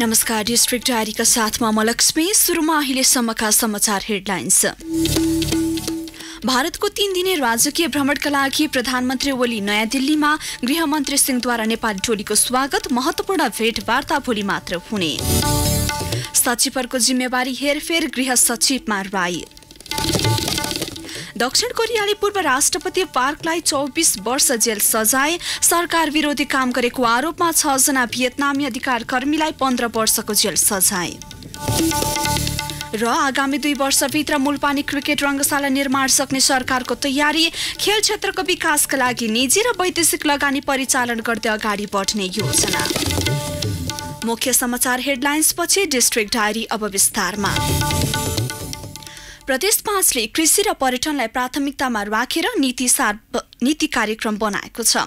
नमस्कार डिस्ट्रिक्ट डायरीका साथमा म लक्ष्मी सुरुमा अहिलेसम्मका समाचार हेडलाइन्स भारतको तीन दिने राजकीय भ्रमणका लागि प्रधानमन्त्री ओली नयाँ दिल्लीमा गृहमन्त्री सिंहद्वारा नेपाली टोलीको स्वागत महत्वपूर्ण भेटवार्ता भोलि मात्र हुने सचिवहरूको जिम्मेवारी हेरफेर गृह सचिवमा राई दक्षिण कोरियाले पूर्व राष्ट्रपति पार्कलाई चौबिस वर्ष जेल सजाए सरकार विरोधी काम गरेको आरोपमा छजना भियतनामी अधिकार कर्मीलाई पन्ध्र वर्षको जेल सजाय र आगामी दुई वर्षभित्र मूलपानी क्रिकेट रङ्गशाला निर्माण सक्ने सरकारको तयारी खेल क्षेत्रको विकासका लागि निजी र वैदेशिक लगानी परिचालन गर्दै अगाडि बढ्ने योजना मुख्य समाचार हेडलाइन्स पछि डिस्ट्रिक्ट डायरी अब विस्तारमा प्रदेश पाँचले कृषि र पर्यटनलाई प्राथमिकतामा राखेर नीति सार्व नीति कार्यक्रम बनाएको छ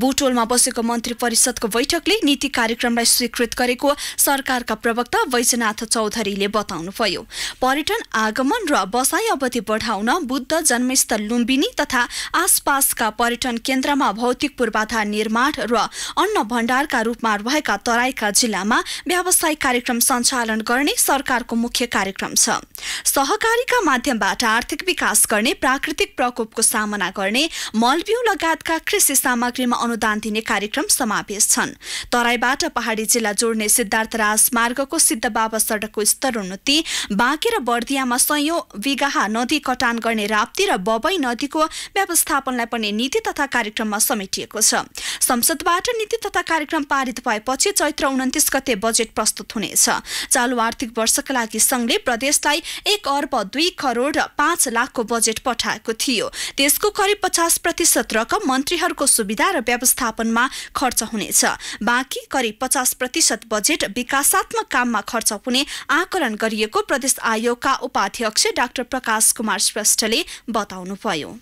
बुटोलमा बसेको मन्त्री परिषदको बैठकले नीति कार्यक्रमलाई स्वीकृत गरेको सरकारका प्रवक्ता वैजनाथ चौधरीले बताउनुभयो पर्यटन आगमन र बसाई अवधि बढाउन बुद्ध जन्मस्थल लुम्बिनी तथा आसपासका पर्यटन केन्द्रमा भौतिक पूर्वाधार निर्माण र अन्न भण्डारका रूपमा रहेका तराईका जिल्लामा व्यावसायिक कार्यक्रम सञ्चालन गर्ने सरकारको मुख्य कार्यक्रम छ सहकारीका माध्यमबाट आर्थिक विकास गर्ने प्राकृतिक प्रकोपको सामना गर्ने मलबिउ लगायतका कृषि सामग्रीमा अनुदान दिने कार्यक्रम समावेश छन् तराईबाट पहाडी जिल्ला जोड्ने सिद्धार्थ राजमार्गको सिद्ध बाबा सडकको स्तरोन्नति बाँकी र बर्दियामा सयौं विगाहा नदी कटान गर्ने राप्ती र बबई नदीको व्यवस्थापनलाई पनि नीति तथा कार्यक्रममा समेटिएको छ संसदबाट नीति तथा कार्यक्रम पारित भएपछि चैत्र उन्तिस गते बजेट प्रस्तुत हुनेछ चालु आर्थिक वर्षका लागि संघले प्रदेशलाई एक अर्ब दुई करोड पाँच लाखको बजेट पठाएको थियो त्यसको करिब पचास प्रतिशत रकम मन्त्रीहरूको सुविधा र व्यवस्थापनमा खर्च हुनेछ बाँकी करिब पचास प्रतिशत बजेट विकासात्मक काममा खर्च हुने आकलन गरिएको प्रदेश आयोगका उपाध्यक्ष डाक्टर प्रकाश कुमार श्रेष्ठले बताउनुभयो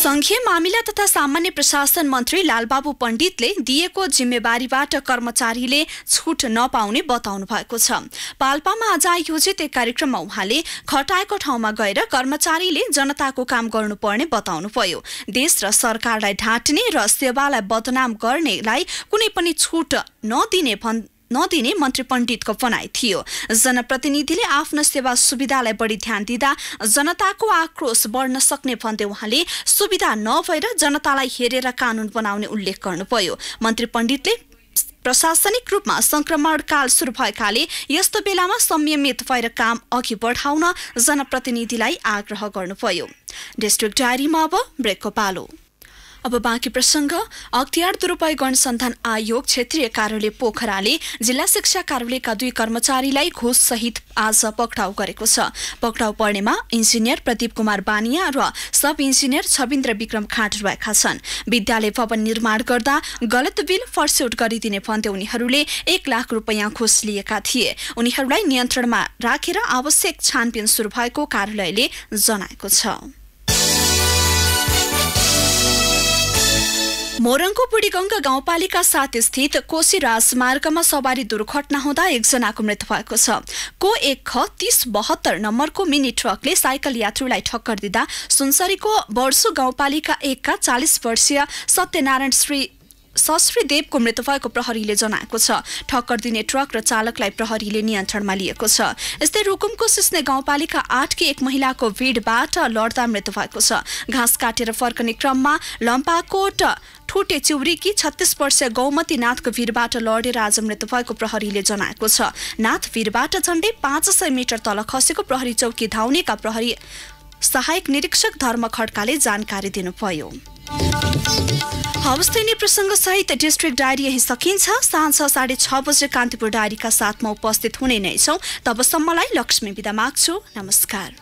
संघीय मामिला तथा सामान्य प्रशासन मन्त्री लालबाबु पण्डितले दिएको जिम्मेवारीबाट कर्मचारीले छुट नपाउने बताउनु भएको छ पाल्पामा आज आयोजित एक कार्यक्रममा उहाँले खटाएको ठाउँमा गएर कर्मचारीले जनताको काम गर्नुपर्ने बताउनुभयो देश र सरकारलाई ढाँट्ने र सेवालाई बदनाम गर्नेलाई कुनै पनि छुट नदिने भन् नदिने मन्त्री पण्डितको भनाइ थियो जनप्रतिनिधिले आफ्नो सेवा सुविधालाई बढी ध्यान दिँदा जनताको आक्रोश बढ्न सक्ने भन्दै उहाँले सुविधा नभएर जनतालाई हेरेर कानुन बनाउने उल्लेख गर्नुभयो मन्त्री पण्डितले प्रशासनिक रूपमा संक्रमणकाल सुरु भएकाले यस्तो बेलामा संयमित भएर काम अघि बढाउन जनप्रतिनिधिलाई आग्रह गर्नुभयो डिस्ट्रिक्ट डायरीमा अब ब्रेकको पालो अब बाँकी प्रसङ्ग अख्तियार दुरुपयोग अनुसन्धान आयोग क्षेत्रीय कार्यालय पोखराले जिल्ला शिक्षा कार्यालयका दुई कर्मचारीलाई घोषसहित आज पक्राउ गरेको छ पक्राउ पर्नेमा इन्जिनियर प्रदीप कुमार बानिया र सब इन्जिनियर छविन्द्र विक्रम खाँट रहेका छन् विद्यालय भवन निर्माण गर्दा गलत बिल फर्स्यौट गरिदिने भन्दै उनीहरूले एक लाख रुपियाँ घोष लिएका थिए उनीहरूलाई नियन्त्रणमा राखेर आवश्यक छानबिन सुरु भएको कार्यालयले जनाएको छ मोरङको बुढीगङ्ग गाउँपालिका साथ स्थित कोशी राजमार्गमा सवारी दुर्घटना हुँदा एकजनाको मृत्यु भएको छ को एक ख तिस बहत्तर नम्बरको मिनी ट्रकले साइकल यात्रुलाई ठक्कर दिँदा सुनसरीको वर्षु गाउँपालिका एकका चालिस वर्षीय सत्यनारायण श्री सश्री देवको मृत्यु भएको प्रहरीले जनाएको छ ठक्कर दिने ट्रक र चालकलाई प्रहरीले नियन्त्रणमा लिएको छ यस्तै रुकुमको सिस्ने गाउँपालिका आठकी एक महिलाको भिडबाट लड्दा मृत्यु भएको छ घाँस काटेर फर्कने क्रममा लम्पाकोट ठोटे चिउरीकी छत्तिस वर्षीय गौमती नाथको भिरबाट लडेर आज मृत्यु भएको प्रहरीले जनाएको छ नाथ भिरबाट झण्डै पाँच सय मिटर तल खसेको प्रहरी चौकी धाउनेका प्रहरी सहायक निरीक्षक धर्म खड्काले जानकारी दिनुभयो हवस् त्यही प्रसङ्ग सहित डिस्ट्रिक्ट डायरी यही सकिन्छ साँझ साढे छ बजे कान्तिपुर डायरीका साथमा उपस्थित हुने नै छौँ तबसम्मलाई लक्ष्मी विदा माग्छु नमस्कार